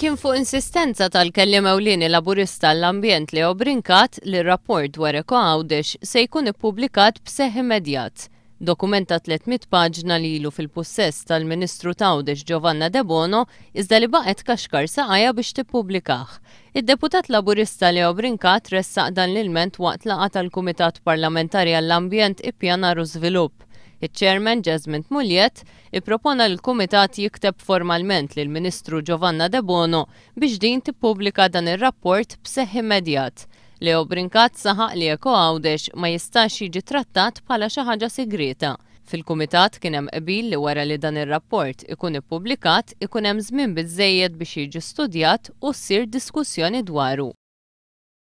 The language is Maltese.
kien fuq insistenza tal-kellim ewlieni laburista l-ambjent li obrinkat li rapport dwar Eko Għawdex se jkun ippubblikat b'seħ immedjat. Dokumenta 300 paġna li ilu fil-possess tal-Ministru Tawdex Giovanna De Bono iżda li baqet kaxkar saqajja biex tippubblikah. Id-deputat laburista li obrinkat ressaq dan l-ilment waqt laqa tal-Kumitat Parlamentari għall-Ambjent ippjana u Żvilupp il chairman Jasmine Muljet ippropona l-Kumitat jikteb formalment lil ministru Giovanna De Bono biex din tippubblika dan ir-rapport b'seħħ immedjat. Leo Brinkat saħaq li Eko Għawdex ma jistax jiġi trattat bħala xi ħaġa segreta. Fil-kumitat kien hemm qbil li wara li dan ir-rapport ikun ippubblikat ikun hemm żmien biżejjed biex jiġi studjat u ssir diskussjoni dwaru.